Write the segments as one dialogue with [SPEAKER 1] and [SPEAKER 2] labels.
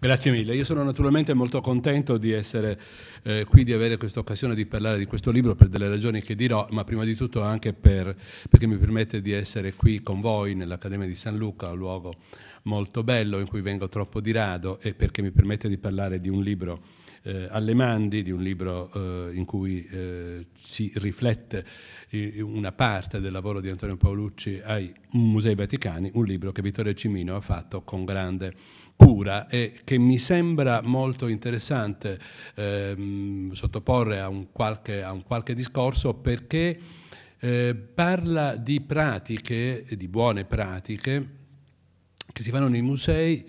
[SPEAKER 1] Grazie mille, io sono naturalmente molto contento di essere eh, qui, di avere questa occasione di parlare di questo libro per delle ragioni che dirò, ma prima di tutto anche per, perché mi permette di essere qui con voi nell'Accademia di San Luca, un luogo molto bello in cui vengo troppo di rado e perché mi permette di parlare di un libro eh, alle mandi, di un libro eh, in cui eh, si riflette eh, una parte del lavoro di Antonio Paolucci ai Musei Vaticani, un libro che Vittorio Cimino ha fatto con grande pura e che mi sembra molto interessante ehm, sottoporre a un, qualche, a un qualche discorso perché eh, parla di pratiche, di buone pratiche, che si fanno nei musei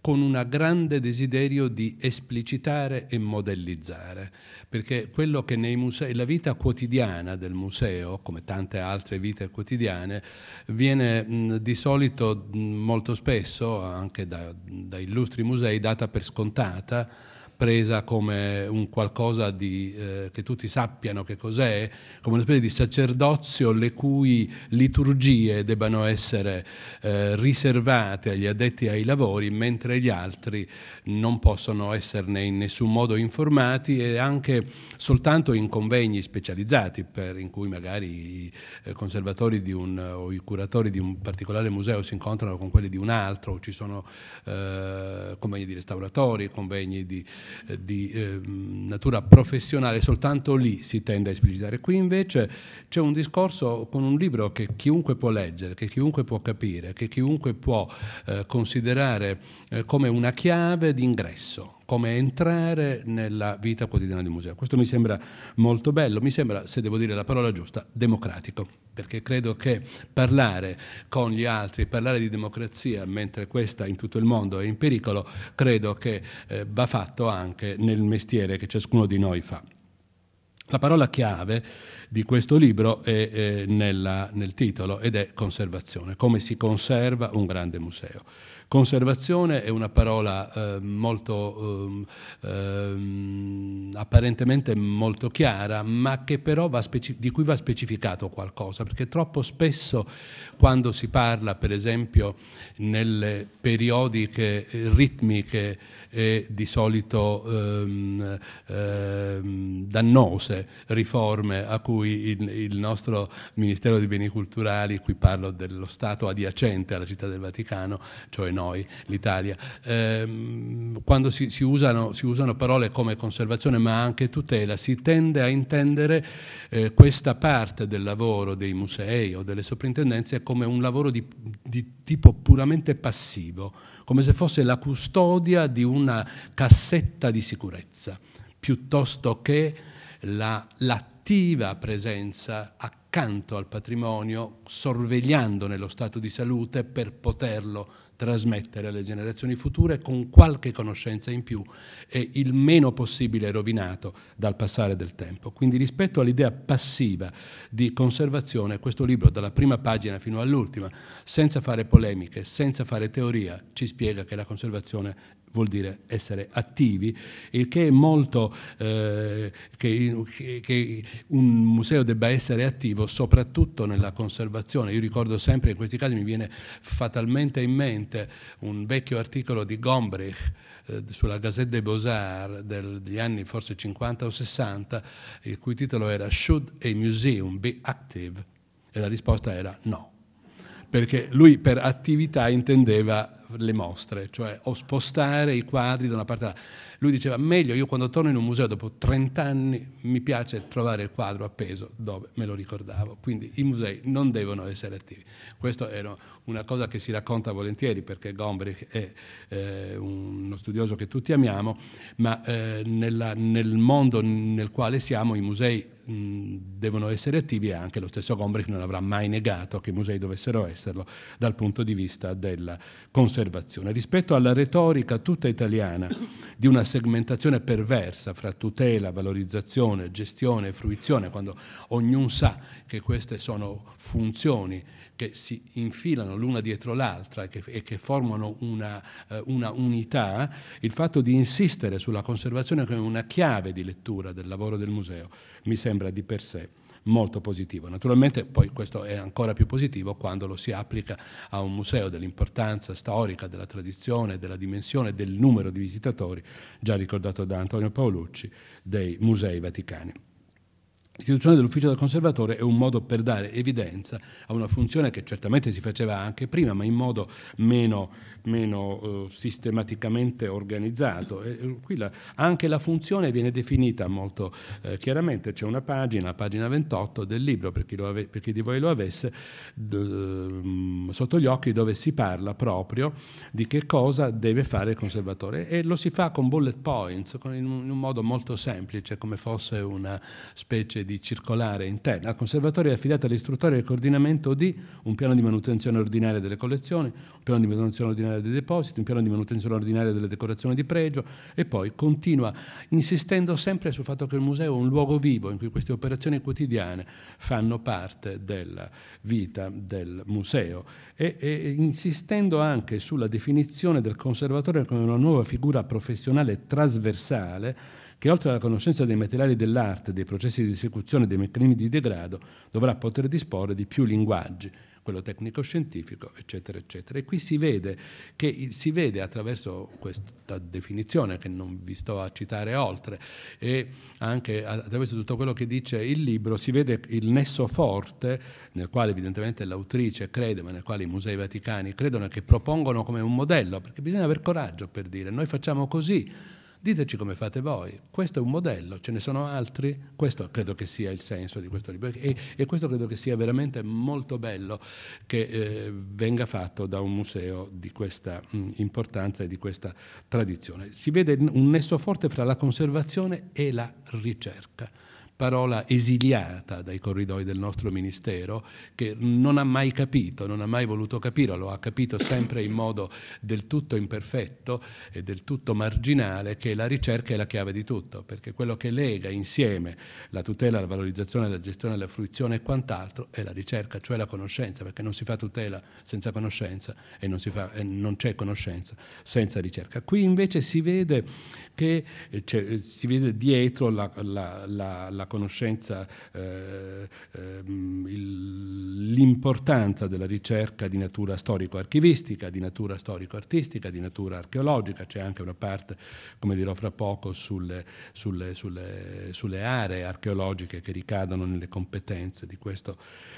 [SPEAKER 1] con un grande desiderio di esplicitare e modellizzare, perché quello che nei musei, la vita quotidiana del museo, come tante altre vite quotidiane, viene mh, di solito mh, molto spesso, anche da, da illustri musei, data per scontata presa come un qualcosa di, eh, che tutti sappiano che cos'è, come una specie di sacerdozio le cui liturgie debbano essere eh, riservate agli addetti ai lavori, mentre gli altri non possono esserne in nessun modo informati e anche soltanto in convegni specializzati, per, in cui magari i eh, conservatori un, o i curatori di un particolare museo si incontrano con quelli di un altro, ci sono eh, convegni di restauratori, convegni di eh, di eh, natura professionale, soltanto lì si tende a esplicitare. Qui invece c'è un discorso con un libro che chiunque può leggere, che chiunque può capire, che chiunque può eh, considerare eh, come una chiave d'ingresso come entrare nella vita quotidiana di un museo. Questo mi sembra molto bello, mi sembra, se devo dire la parola giusta, democratico, perché credo che parlare con gli altri, parlare di democrazia, mentre questa in tutto il mondo è in pericolo, credo che eh, va fatto anche nel mestiere che ciascuno di noi fa. La parola chiave di questo libro è, è eh, nella, nel titolo ed è conservazione, come si conserva un grande museo. Conservazione è una parola eh, molto, eh, apparentemente molto chiara, ma di cui va specificato qualcosa, perché troppo spesso quando si parla, per esempio, nelle periodiche eh, ritmiche e di solito ehm, ehm, dannose riforme a cui il, il, nostro Ministero dei Beni Culturali, qui parlo dello Stato adiacente alla Città del Vaticano, cioè noi, l'Italia, ehm, quando si, si, usano, si, usano, parole come conservazione ma anche tutela, si tende a intendere eh, questa parte del lavoro dei musei o delle soprintendenze come un lavoro di, di tipo puramente passivo, come se fosse la custodia di un una cassetta di sicurezza, piuttosto che l'attiva presenza accanto al patrimonio, sorvegliandone lo stato di salute per poterlo trasmettere alle generazioni future con qualche conoscenza in più e il meno possibile rovinato dal passare del tempo. Quindi rispetto all'idea passiva di conservazione, questo libro dalla prima pagina fino all'ultima, senza fare polemiche, senza fare teoria, ci spiega che la conservazione vuol dire essere attivi, il che è molto eh, che, che, un museo debba essere attivo soprattutto nella conservazione. Io ricordo sempre, in questi casi mi viene fatalmente in mente un vecchio articolo di Gombrich eh, sulla Gazette des Beaux-Arts degli anni forse 50 o 60, il cui titolo era Should a Museum be active? E la risposta era no perché lui per attività intendeva le mostre, cioè spostare i quadri da una parte all'altra. Lui diceva, meglio io quando torno in un museo dopo 30 anni mi piace trovare il quadro appeso dove me lo ricordavo. Quindi i musei non devono essere attivi. Questa era una cosa che si racconta volentieri perché Gombrich è eh, uno studioso che tutti amiamo, ma eh, nella, nel mondo nel quale siamo i musei devono essere attivi e anche lo stesso Gombrich non avrà mai negato che i musei dovessero esserlo dal punto di vista della conservazione. Rispetto alla retorica tutta italiana di una segmentazione perversa fra tutela, valorizzazione, gestione e fruizione, quando ognuno sa che queste sono funzioni che si infilano l'una dietro l'altra e, e che, formano una, eh, una unità, il fatto di insistere sulla conservazione come una chiave di lettura del lavoro del museo mi sembra di per sé molto positivo. Naturalmente poi questo è ancora più positivo quando lo si applica a un museo dell'importanza storica, della tradizione, della dimensione, del numero di visitatori, già ricordato da Antonio Paolucci, dei musei vaticani. L'istituzione dell'ufficio del conservatore è un modo per dare evidenza a una funzione che certamente si faceva anche prima, ma in modo meno meno eh, sistematicamente organizzato. E, eh, la, anche la funzione viene definita molto eh, chiaramente, c'è una pagina, pagina 28 del libro, per chi, ave, per chi di voi lo avesse, d, mm, sotto gli occhi dove si parla proprio di che cosa deve fare il conservatore e lo si fa con bullet points, con, in, un, in un modo molto semplice, come fosse una specie di circolare interna. Al conservatore è affidata all'istruttore il coordinamento di un piano di manutenzione ordinaria delle collezioni, un piano di manutenzione ordinaria Generale dei Depositi, un piano di manutenzione ordinaria delle decorazioni di pregio e poi continua insistendo sempre sul fatto che il museo è un luogo vivo in cui queste operazioni quotidiane fanno parte della vita del museo e, e insistendo anche sulla definizione del conservatore come una nuova figura professionale trasversale che oltre alla conoscenza dei materiali dell'arte, dei processi di esecuzione, dei meccanismi di degrado, dovrà poter disporre di più linguaggi quello tecnico-scientifico, eccetera, eccetera. E qui si vede che si vede attraverso questa definizione che non vi sto a citare oltre e anche attraverso tutto quello che dice il libro, si vede il nesso forte nel quale evidentemente l'autrice crede, ma nel quale i musei vaticani credono e che propongono come un modello, perché bisogna avere coraggio per dire noi facciamo così Diteci come fate voi. Questo è un modello, ce ne sono altri? Questo credo che sia il senso di questo libro e, e questo credo che sia veramente molto bello che eh, venga fatto da un museo di questa mh, mm, importanza e di questa tradizione. Si vede un nesso forte fra la conservazione e la ricerca parola esiliata dai corridoi del nostro ministero, che non ha mai capito, non ha mai voluto capire, lo ha capito sempre in modo del tutto imperfetto e del tutto marginale, che la ricerca è la chiave di tutto, perché quello che lega insieme la tutela, la valorizzazione, la gestione, la fruizione e quant'altro è la ricerca, cioè la conoscenza, perché non si fa tutela senza conoscenza e non, fa, e non c'è conoscenza senza ricerca. Qui invece si vede che cioè, si vede dietro la, la, la, la conoscenza eh, ehm, l'importanza della ricerca di natura storico-archivistica, di natura storico-artistica, di natura archeologica, c'è anche una parte, come dirò fra poco, sulle, sulle, sulle, sulle aree archeologiche che ricadono nelle competenze di questa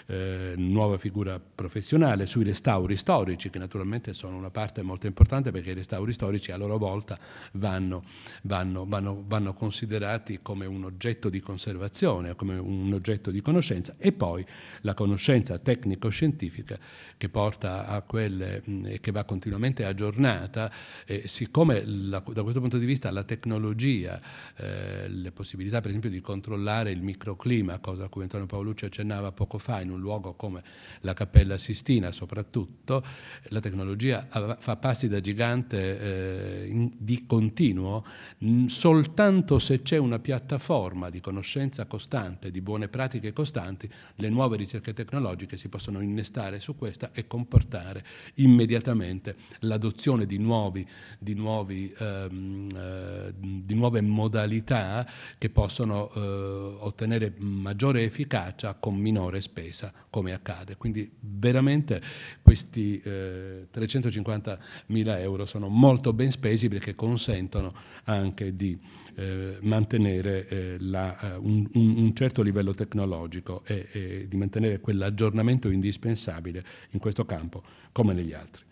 [SPEAKER 1] eh, nuova figura professionale, sui restauri storici, che naturalmente sono una parte molto importante perché i restauri storici a loro volta vanno, vanno, vanno, vanno considerati come un oggetto di conservazione osservazione, come un oggetto di conoscenza e poi la conoscenza tecnico-scientifica che porta a quelle e che va continuamente aggiornata, e siccome la, da questo punto di vista la tecnologia, eh, le possibilità per esempio di controllare il microclima, cosa a cui Antonio Paolucci accennava poco fa in un luogo come la Cappella Sistina soprattutto, la tecnologia fa passi da gigante eh, in, di continuo mh, soltanto se c'è una piattaforma di conoscenza presenza costante di buone pratiche costanti, le nuove ricerche tecnologiche si possono innestare su questa e comportare immediatamente l'adozione di, nuovi, di, nuovi, ehm, eh, di nuove modalità che possono eh, ottenere maggiore efficacia con minore spesa, come accade. Quindi veramente questi eh, 350 mila euro sono molto ben spesi perché consentono anche di eh, mantenere eh, la, eh, un, un, certo livello tecnologico e, e di mantenere quell'aggiornamento indispensabile in questo campo come negli altri.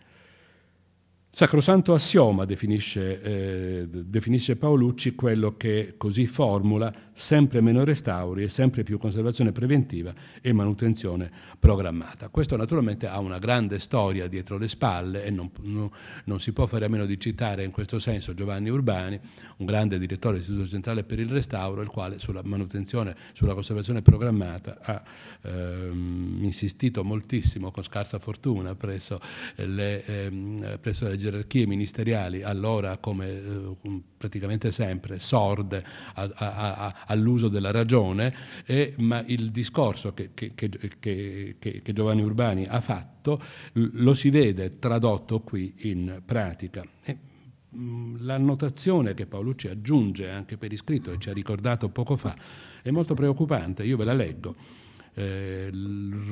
[SPEAKER 1] Sacrosanto assioma definisce, eh, definisce, Paolucci quello che così formula sempre meno restauri e sempre più conservazione preventiva e manutenzione programmata. Questo naturalmente ha una grande storia dietro le spalle e non, no, non si può fare a meno di citare in questo senso Giovanni Urbani, un grande direttore dell'Istituto Centrale per il Restauro, il quale sulla manutenzione, sulla conservazione programmata ha ehm, insistito moltissimo con scarsa fortuna presso, le, ehm, presso la gerarchie ministeriali, allora come eh, praticamente sempre, sorde all'uso della ragione, eh, ma il discorso che, che, che, che Giovanni Urbani ha fatto lo si vede tradotto qui in pratica. E, mm, la notazione che Paolucci aggiunge anche per iscritto e ci ha ricordato poco fa è molto preoccupante, io ve la leggo eh,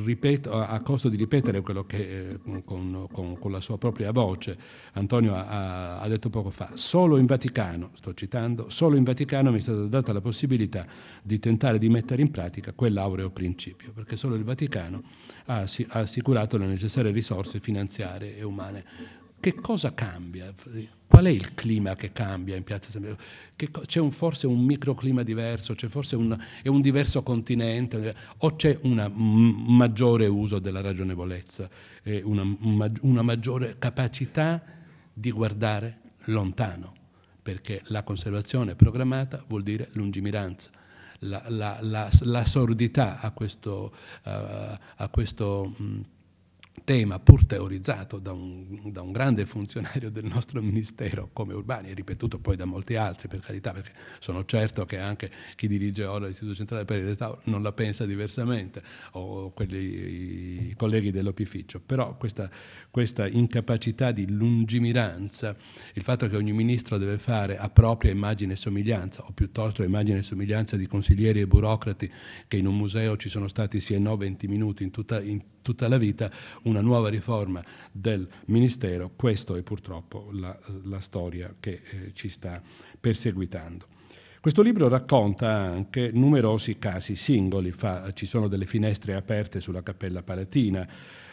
[SPEAKER 1] ripeto, a costo di ripetere quello che eh, con, con, con, la sua propria voce Antonio ha, ha, detto poco fa, solo in Vaticano, sto citando, solo in Vaticano mi è stata data la possibilità di tentare di mettere in pratica quell'aureo principio, perché solo il Vaticano ha, ha assicurato le necessarie risorse finanziarie e umane che cosa cambia? Qual è il clima che cambia in Piazza San Pietro? c'è un, forse un microclima diverso, c'è forse un, un, diverso continente, o c'è un maggiore uso della ragionevolezza, una, una maggiore capacità di guardare lontano, perché la conservazione programmata vuol dire lungimiranza. La, la, la, la sordità a questo, uh, a questo mh, tema pur teorizzato da un, da un, grande funzionario del nostro ministero come Urbani, e ripetuto poi da molti altri per carità, perché sono certo che anche chi dirige ora l'Istituto Centrale per il Restauro non la pensa diversamente, o quelli, i colleghi dell'opificio, però questa, questa incapacità di lungimiranza, il fatto che ogni ministro deve fare a propria immagine e somiglianza, o piuttosto immagine e somiglianza di consiglieri e burocrati che in un museo ci sono stati sì e no 20 minuti in tutta... In tutta la vita, una nuova riforma del Ministero, questa è purtroppo la, la storia che eh, ci sta perseguitando. Questo libro racconta anche numerosi casi singoli, Fa, ci sono delle finestre aperte sulla Cappella Palatina,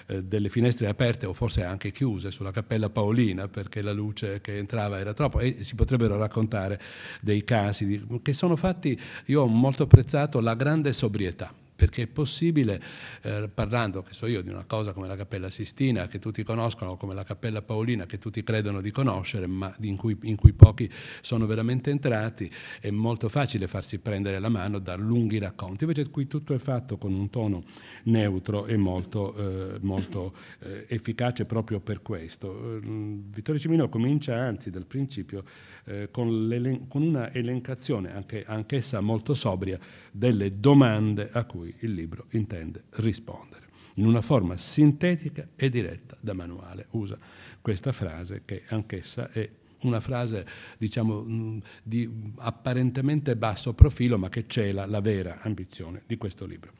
[SPEAKER 1] eh, delle finestre aperte o forse anche chiuse sulla Cappella Paolina perché la luce che entrava era troppo e si potrebbero raccontare dei casi di, che sono fatti, io ho molto apprezzato la grande sobrietà perché è possibile, eh, parlando che so io, di una cosa come la Cappella Sistina, che tutti conoscono, come la Cappella Paolina, che tutti credono di conoscere, ma in cui, in cui pochi sono veramente entrati, è molto facile farsi prendere la mano da lunghi racconti, invece qui tutto è fatto con un tono neutro e molto, eh, molto eh, efficace proprio per questo. Eh, Vittorio Cimino comincia anzi dal principio eh, con, con, una elencazione, anche, anch'essa molto sobria, delle domande a cui il libro intende rispondere, in una forma sintetica e diretta da manuale. Usa questa frase che anch'essa è una frase diciamo mm, di apparentemente basso profilo ma che cela la vera ambizione di questo libro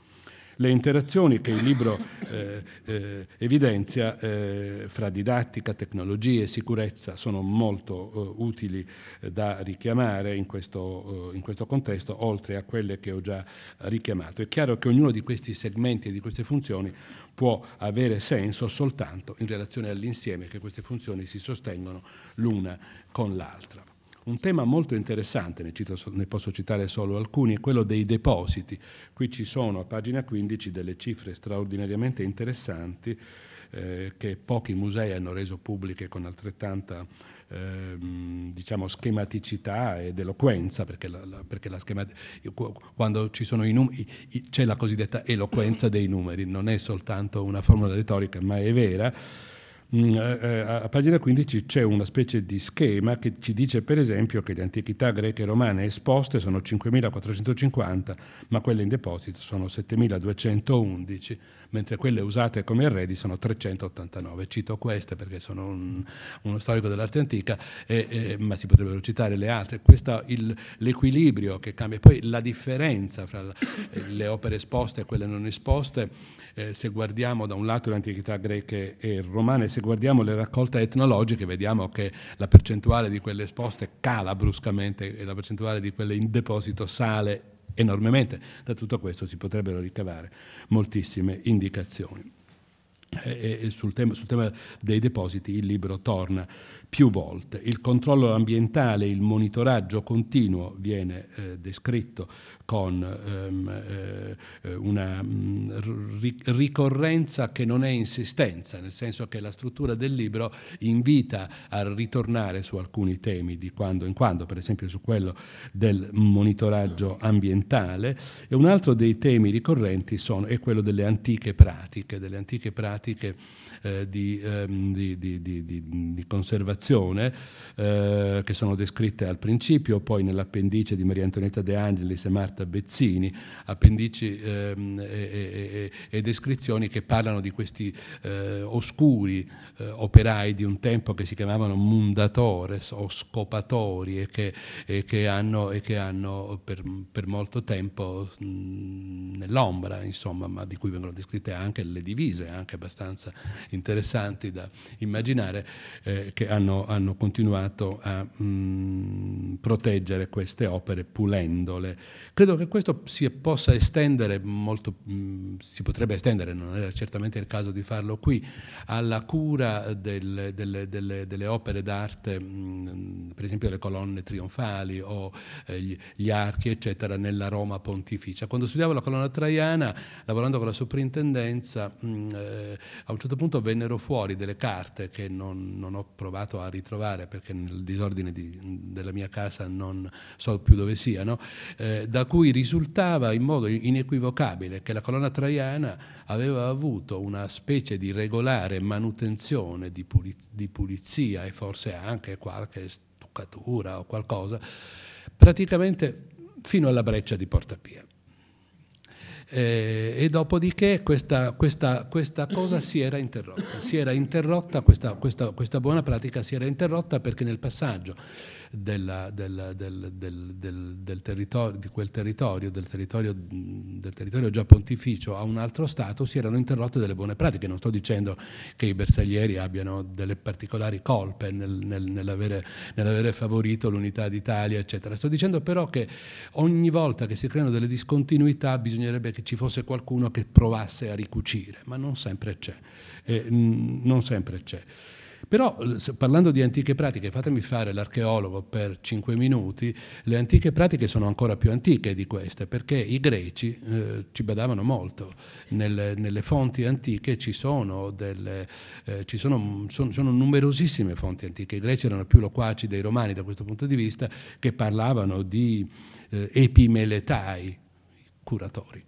[SPEAKER 1] le interazioni che il libro eh, eh, evidenzia eh, fra didattica, tecnologie e sicurezza sono molto eh, utili eh, da richiamare in questo, eh, in questo, contesto, oltre a quelle che ho già richiamato. È chiaro che ognuno di questi segmenti e di queste funzioni può avere senso soltanto in relazione all'insieme che queste funzioni si sostengono l'una con l'altra. Un tema molto interessante, ne, cito, ne posso citare solo alcuni, è quello dei depositi. Qui ci sono a pagina 15 delle cifre straordinariamente interessanti eh, che pochi musei hanno reso pubbliche con altrettanta ehm, diciamo schematicità ed eloquenza, perché, la, la, perché la schema, quando ci sono i numeri c'è la cosiddetta eloquenza dei numeri, non è soltanto una formula retorica, ma è vera Mm, eh, eh, a pagina 15 c'è una specie di schema che ci dice per esempio che le antichità greche e romane esposte sono 5.450, ma quelle in deposito sono 7.211, mentre quelle usate come arredi sono 389. Cito queste perché sono un, uno storico dell'arte antica, e, e, ma si potrebbero citare le altre. Questo il, l'equilibrio che cambia. Poi la differenza fra le opere esposte e quelle non esposte eh, se guardiamo da un lato le antichità greche e romane, se guardiamo le raccolte etnologiche vediamo che la percentuale di quelle esposte cala bruscamente e la percentuale di quelle in deposito sale enormemente. Da tutto questo si potrebbero ricavare moltissime indicazioni. Sul tema, sul, tema, dei depositi il libro torna più volte. Il controllo ambientale, il monitoraggio continuo viene eh, descritto con ehm, eh, una mh, mm, ricorrenza che non è insistenza, nel senso che la struttura del libro invita a ritornare su alcuni temi di quando in quando, per esempio su quello del monitoraggio ambientale e un altro dei temi ricorrenti sono, è quello delle antiche pratiche, delle antiche pratiche eh, di, ehm, di, di, di, conservazione eh, che sono descritte al principio, poi nell'appendice di Maria Antonietta De Angelis e Marta Renata Bezzini, appendici ehm, e, e, e descrizioni che parlano di questi eh, oscuri eh, operai di un tempo che si chiamavano mundatores o scopatori e che, e che hanno, e che hanno per, per, molto tempo nell'ombra, insomma, ma di cui vengono descritte anche le divise, anche abbastanza interessanti da immaginare, eh, che hanno, hanno, continuato a mh, proteggere queste opere pulendole. Credo che questo si possa estendere molto, mh, si potrebbe potrebbe estendere, non era certamente il caso di farlo qui, alla cura del, del, delle, delle, opere d'arte, mm, per esempio le colonne trionfali o eh, gli, gli archi, eccetera, nella Roma pontificia. Quando studiavo la colonna traiana, lavorando con la soprintendenza, mm, eh, a un certo punto vennero fuori delle carte che non, non ho provato a ritrovare perché nel disordine di, della mia casa non so più dove siano, eh, da cui risultava in modo inequivocabile che la colonna traiana italiana aveva avuto una specie di regolare manutenzione di, pulizia e forse anche qualche stuccatura o qualcosa, praticamente fino alla breccia di Portapia. Eh, e dopodiché questa, questa, questa, cosa si era interrotta, si era interrotta questa, questa buona pratica si era interrotta perché nel passaggio della, della, del, del, del, del, territorio, di quel territorio territorio, del territorio, già pontificio a un altro Stato, si erano interrotte delle buone pratiche. Non sto dicendo che i bersaglieri abbiano delle particolari colpe nel, nel, nell'avere, nell'avere favorito l'unità d'Italia, eccetera. Sto dicendo però che ogni volta che si creano delle discontinuità bisognerebbe che ci fosse qualcuno che provasse a ricucire, ma non sempre c'è. Eh, non sempre c'è. Però eh, parlando di antiche pratiche, fatemi fare l'archeologo per cinque minuti, le antiche pratiche sono ancora più antiche di queste, perché i greci eh, ci badavano molto. Nelle, nelle, fonti antiche ci sono, delle, eh, ci sono, sono, sono numerosissime fonti antiche. I greci erano più loquaci dei romani da questo punto di vista, che parlavano di eh, epimeletai, curatori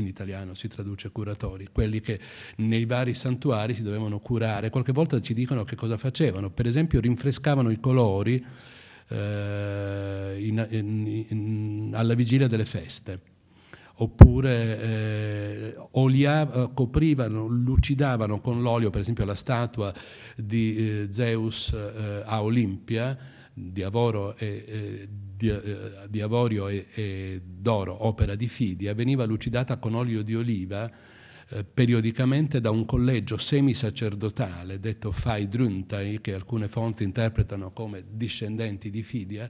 [SPEAKER 1] in italiano si traduce curatori, quelli che nei vari santuari si dovevano curare. Qualche volta ci dicono che cosa facevano, per esempio rinfrescavano i colori eh, in, in, in, alla vigilia delle feste oppure eh, oliava, coprivano, lucidavano con l'olio per esempio la statua di eh, Zeus eh, a Olimpia, di Avoro e eh, di, eh, di avorio e, e d'oro, opera di Fidia, veniva lucidata con olio di oliva eh, periodicamente da un collegio semisacerdotale detto Fai Druntai, che alcune fonti interpretano come discendenti di Fidia,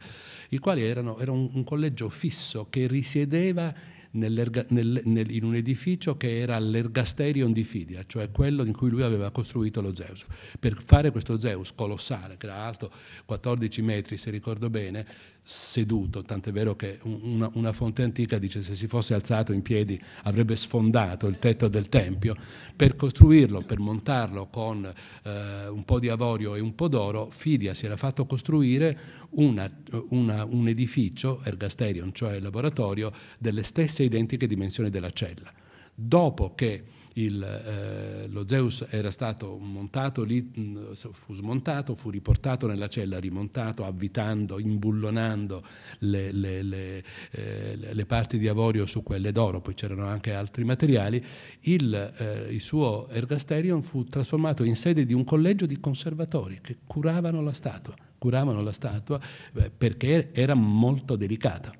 [SPEAKER 1] i quali erano, era un, un collegio fisso che risiedeva nel, nel, in un edificio che era l'ergasterion di Fidia, cioè quello in cui lui aveva costruito lo Zeus. Per fare questo Zeus colossale, che era alto 14 metri se ricordo bene, seduto, tant'è vero che una, una, fonte antica dice se si fosse alzato in piedi avrebbe sfondato il tetto del Tempio, per costruirlo, per montarlo con eh, un po' di avorio e un po' d'oro, Fidia si era fatto costruire una, una, un edificio, ergasterion, cioè il laboratorio, delle stesse identiche dimensioni della cella. Dopo che il, eh, lo Zeus era stato montato lì, mm, fu smontato, fu riportato nella cella, rimontato, avvitando, imbullonando le, le, le, eh, le parti di avorio su quelle d'oro, poi c'erano anche altri materiali, il, eh, il suo ergasterion fu trasformato in sede di un collegio di conservatori che curavano la statua, curavano la statua eh, perché era molto delicata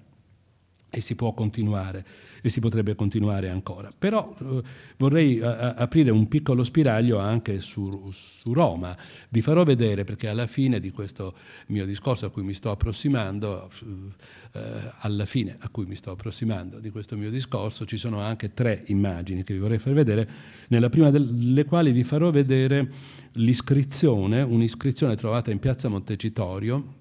[SPEAKER 1] e si può continuare e si potrebbe continuare ancora. Però eh, vorrei eh, a, aprire un piccolo spiraglio anche su, su, Roma. Vi farò vedere perché alla fine di questo mio discorso a cui mi sto approssimando, eh, alla fine a cui mi sto approssimando di questo mio discorso, ci sono anche tre immagini che vi vorrei far vedere, nella prima delle quali vi farò vedere l'iscrizione, un'iscrizione trovata in piazza Montecitorio,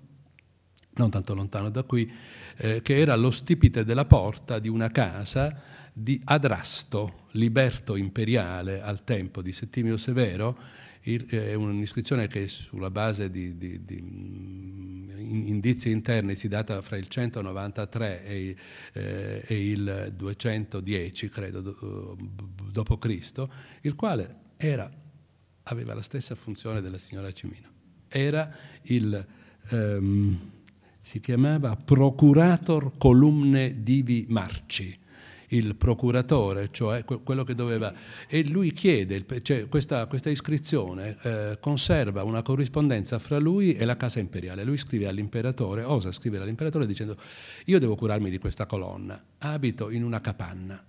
[SPEAKER 1] non tanto lontano da qui, eh, che era lo stipite della porta di una casa di Adrasto, liberto imperiale al tempo di Settimio Severo, eh, è un'iscrizione che sulla base di, di, di, mm, indizi interni si data fra il 193 e, eh, e il 210, credo, d.C., eh, il quale era, aveva la stessa funzione della signora Cimino. Era il... Ehm, si chiamava Procurator Columne Divi Marci, il procuratore, cioè quello che doveva... E lui chiede, cioè questa, questa, iscrizione eh, conserva una corrispondenza fra lui e la casa imperiale. Lui scrive all'imperatore, osa scrivere all'imperatore dicendo io devo curarmi di questa colonna, abito in una capanna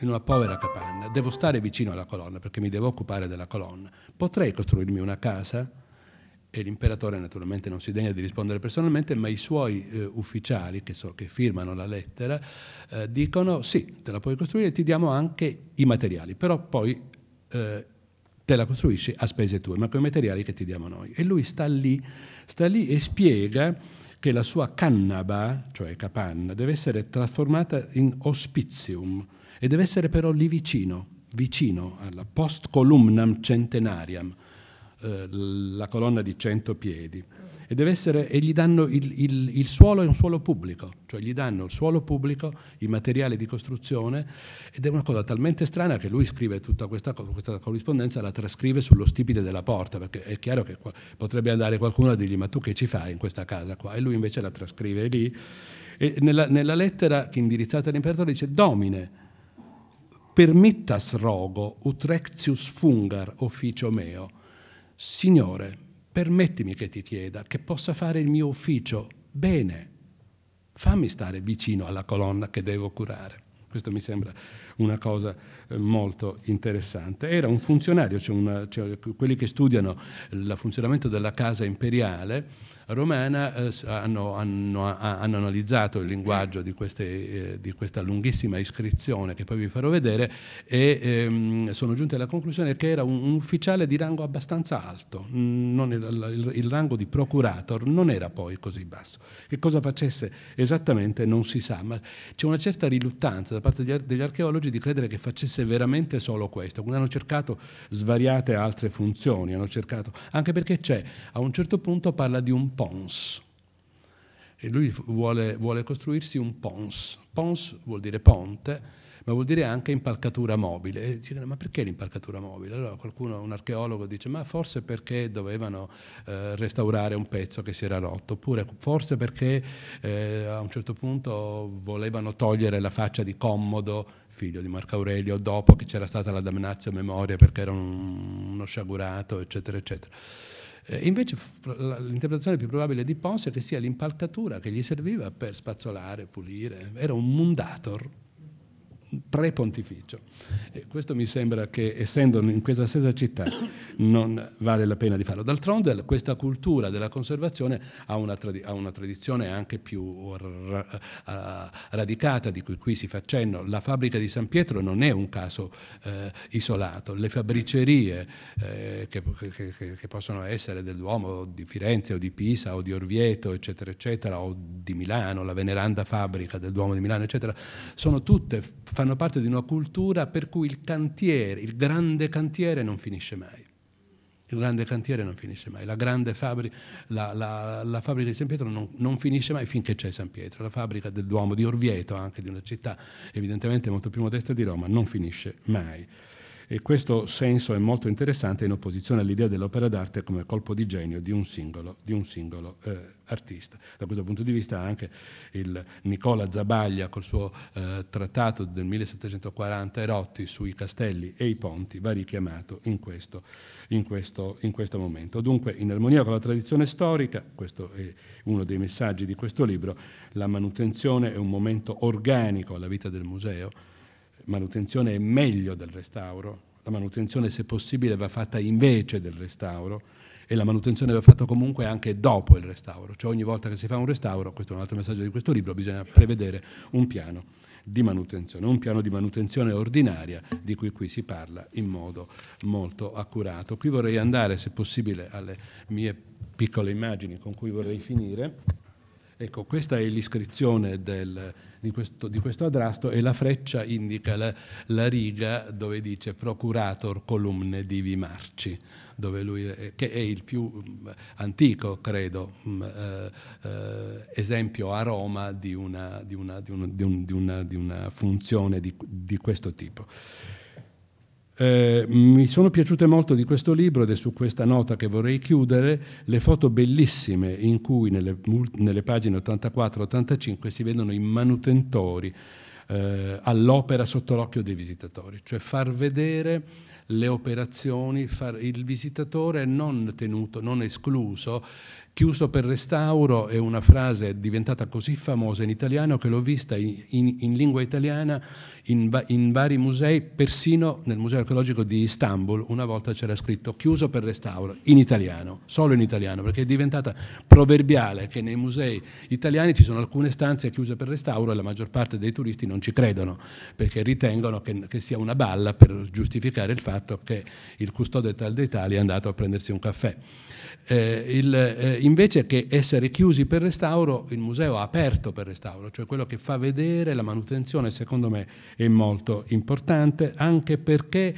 [SPEAKER 1] in una povera capanna, devo stare vicino alla colonna perché mi devo occupare della colonna. Potrei costruirmi una casa? e l'imperatore naturalmente non si degna di rispondere personalmente, ma i suoi eh, ufficiali che, so, che, firmano la lettera eh, dicono sì, te la puoi costruire, ti diamo anche i materiali, però poi eh, te la costruisci a spese tue, ma con i materiali che ti diamo noi. E lui sta lì, sta lì e spiega che la sua cannaba, cioè capanna, deve essere trasformata in ospizium e deve essere però lì vicino, vicino alla post columnam centenariam eh, la colonna di 100 piedi. E, essere, e gli danno il, il, il, suolo è un suolo pubblico, cioè gli danno il suolo pubblico, i materiali di costruzione ed è una cosa talmente strana che lui scrive tutta questa, questa corrispondenza, la trascrive sullo stipite della porta, perché è chiaro che qua, potrebbe andare qualcuno a dirgli ma tu che ci fai in questa casa qua? E lui invece la trascrive lì. E nella, nella lettera indirizzata all'imperatore dice domine, permittas rogo utrextius fungar officio meo. Signore, permettimi che ti chieda che possa fare il mio ufficio bene, fammi stare vicino alla colonna che devo curare. Questo mi sembra una cosa eh, molto interessante. Era un funzionario, cioè una, cioè quelli che studiano il funzionamento della casa imperiale, romana eh, hanno, hanno, hanno, analizzato il linguaggio di, queste, eh, di, questa lunghissima iscrizione che poi vi farò vedere e ehm, sono giunti alla conclusione che era un, un ufficiale di rango abbastanza alto, il, mm, il, il, rango di procurator non era poi così basso. Che cosa facesse esattamente non si sa, ma c'è una certa riluttanza da parte degli archeologi di credere che facesse veramente solo questo, quindi hanno cercato svariate altre funzioni, hanno cercato, anche perché c'è, a un certo punto parla di un pons. E lui vuole, vuole costruirsi un pons. Pons vuol dire ponte, ma vuol dire anche impalcatura mobile. E dicono, ma perché l'impalcatura mobile? Allora qualcuno, un archeologo dice, ma forse perché dovevano eh, restaurare un pezzo che si era rotto, oppure forse perché eh, a un certo punto volevano togliere la faccia di Commodo, figlio di Marco Aurelio, dopo che c'era stata la damnazio memoria perché era un, uno sciagurato, eccetera, eccetera. Eh, invece l'interpretazione più probabile di Pons è che sia l'impalcatura che gli serviva per spazzolare, pulire, era un mundator, pre-pontificio. questo mi sembra che, essendo in questa stessa città, non vale la pena di farlo. D'altronde questa cultura della conservazione ha una, trad ha una tradizione anche più radicata, di cui qui si fa cenno. La fabbrica di San Pietro non è un caso eh, isolato. Le fabbricerie eh, che, che, che, possono essere del Duomo, di Firenze o di Pisa o di Orvieto, eccetera, eccetera, o di Milano, la veneranda fabbrica del Duomo di Milano, eccetera, sono tutte fantastiche fanno parte di una cultura per cui il cantiere, il grande cantiere non finisce mai. Il grande cantiere non finisce mai, la grande fabbrica, la, la, la fabbrica di San Pietro non, non, finisce mai finché c'è San Pietro, la fabbrica del Duomo di Orvieto, anche di una città evidentemente molto più modesta di Roma, non finisce mai. E questo senso è molto interessante in opposizione all'idea dell'opera d'arte come colpo di genio di un singolo, di un singolo eh, artista. Da questo punto di vista anche il Nicola Zabaglia col suo eh, trattato del 1740 Erotti sui castelli e i ponti va richiamato in questo, in, questo, in questo, momento. Dunque in armonia con la tradizione storica, questo è uno dei messaggi di questo libro, la manutenzione è un momento organico alla vita del museo manutenzione è meglio del restauro, la manutenzione se possibile va fatta invece del restauro e la manutenzione va fatta comunque anche dopo il restauro, cioè ogni volta che si fa un restauro, questo è un altro messaggio di questo libro, bisogna prevedere un piano di manutenzione, un piano di manutenzione ordinaria di cui qui si parla in modo molto accurato. Qui vorrei andare, se possibile, alle mie piccole immagini con cui vorrei finire. Ecco, questa è l'iscrizione del, di, questo, di, questo, adrasto e la freccia indica la, la, riga dove dice Procurator columne divi marci, è, che è il più mm, antico, credo, mm, eh, eh, esempio a Roma di una, una funzione di questo tipo. Eh, mi sono piaciute molto di questo libro ed è su questa nota che vorrei chiudere le foto bellissime in cui nelle, nelle pagine 84-85 si vedono i manutentori eh, all'opera sotto l'occhio dei visitatori, cioè far vedere le operazioni, il visitatore non tenuto, non escluso, chiuso per restauro è una frase diventata così famosa in italiano che l'ho vista in, in, in lingua italiana in, in, vari musei, persino nel Museo archeologico di Istanbul una volta c'era scritto chiuso per restauro in italiano, solo in italiano, perché è diventata proverbiale che nei musei italiani ci sono alcune stanze chiuse per restauro e la maggior parte dei turisti non ci credono perché ritengono che, che sia una balla per giustificare il fatto fatto che il custode tal d'Italia è andato a prendersi un caffè. Eh, il, eh, invece che essere chiusi per restauro, il museo è aperto per restauro, cioè quello che fa vedere la manutenzione, secondo me è molto importante, anche perché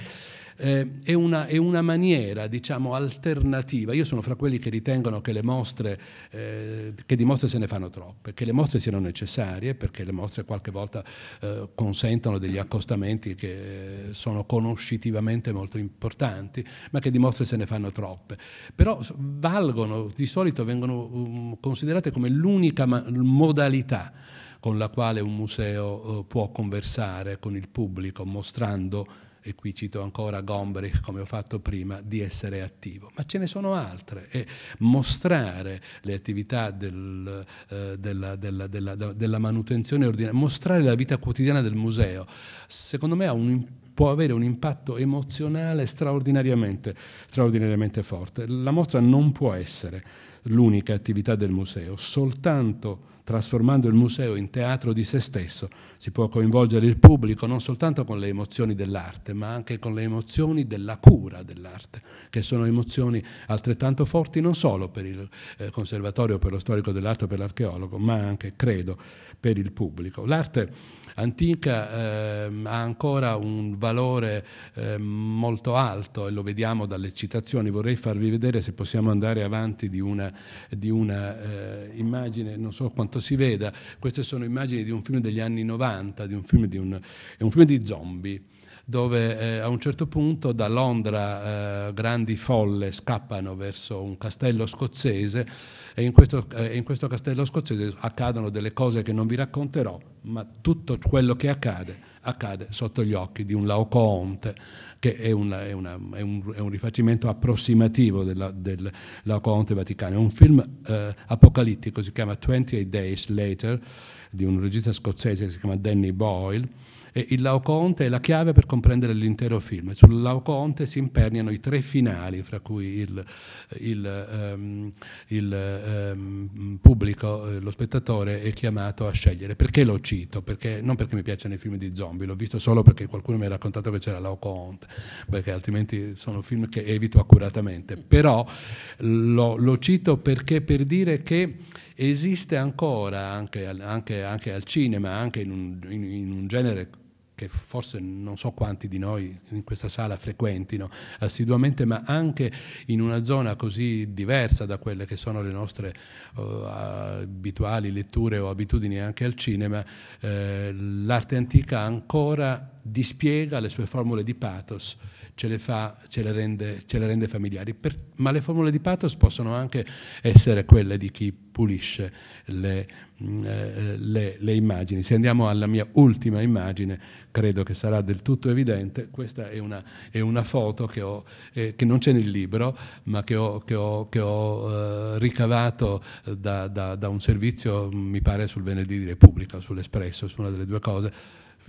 [SPEAKER 1] eh, è, una, è, una, maniera, diciamo, alternativa. Io sono fra quelli che ritengono che le mostre, eh, che di mostre se ne fanno troppe, che le mostre siano necessarie, perché le mostre qualche volta eh, consentono degli accostamenti che eh, sono conoscitivamente molto importanti, ma che di mostre se ne fanno troppe. Però valgono, di solito vengono um, considerate come l'unica modalità con la quale un museo eh, può conversare con il pubblico mostrando e qui cito ancora Gombrich come ho fatto prima, di essere attivo. Ma ce ne sono altre e mostrare le attività del, eh, della, della, della, della, manutenzione ordinaria, mostrare la vita quotidiana del museo, secondo me un, può avere un impatto emozionale straordinariamente, straordinariamente forte. La mostra non può essere l'unica attività del museo, soltanto trasformando il museo in teatro di se stesso si può coinvolgere il pubblico non soltanto con le emozioni dell'arte, ma anche con le emozioni della cura dell'arte, che sono emozioni altrettanto forti non solo per il eh, conservatorio, per lo storico dell'arte, per l'archeologo, ma anche, credo, per il pubblico. L'arte antica eh, ha ancora un valore eh, molto alto e lo vediamo dalle citazioni. Vorrei farvi vedere se possiamo andare avanti di una, di una eh, immagine, non so quanto si veda, queste sono immagini di un film degli anni 90 90 di un film di, un, un film di zombie dove eh, a un certo punto da Londra eh, grandi folle scappano verso un castello scozzese e in, questo, eh, in questo castello scozzese accadono delle cose che non vi racconterò, ma tutto quello che accade accade sotto gli occhi di un Laocoonte, che è, una, è, una, è, un, è un, rifacimento approssimativo della, del Laocoonte Vaticano. È un film eh, apocalittico, si chiama 28 Days Later, di un regista scozzese che si chiama Danny Boyle e il Laoconte è la chiave per comprendere l'intero film. Sul Laoconte si imperniano i tre finali, fra cui il, il, um, il um, pubblico, eh, lo spettatore, è chiamato a scegliere. Perché lo cito? Perché, non perché mi piacciono i film di zombie, l'ho visto solo perché qualcuno mi ha raccontato che c'era Laoconte, perché altrimenti sono film che evito accuratamente. Però lo, lo cito perché per dire che esiste ancora anche, anche, anche, al cinema, anche in un, in, in un genere che forse non so quanti di noi in questa sala frequentino assiduamente, ma anche in una zona così diversa da quelle che sono le nostre uh, abituali letture o abitudini anche al cinema, eh, l'arte antica ancora dispiega le sue formule di pathos ce le, fa, ce le, rende, ce le rende, familiari. Per, ma le formule di pathos possono anche essere quelle di chi pulisce le, mm, eh, le, le immagini. Se andiamo alla mia ultima immagine, credo che sarà del tutto evidente, questa è una, è una foto che, ho, eh, che non c'è nel libro, ma che ho, che ho, che ho eh, ricavato eh, da, da, da, un servizio, mi pare sul venerdì di Repubblica, sull'Espresso, su una delle due cose,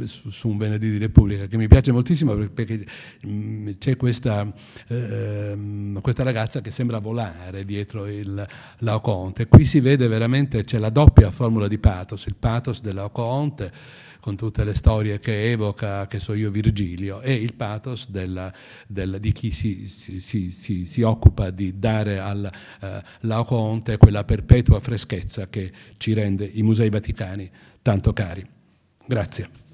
[SPEAKER 1] su, su, un venerdì di Repubblica, che mi piace moltissimo perché mm, c'è questa, eh, ehm, questa, ragazza che sembra volare dietro il Laoconte. Qui si vede veramente, c'è la doppia formula di pathos, il pathos del Laoconte con tutte le storie che evoca, che so io, Virgilio, e il pathos della, della, di chi si, si, si, si, occupa di dare al eh, Laoconte quella perpetua freschezza che ci rende i musei vaticani tanto cari. Grazie.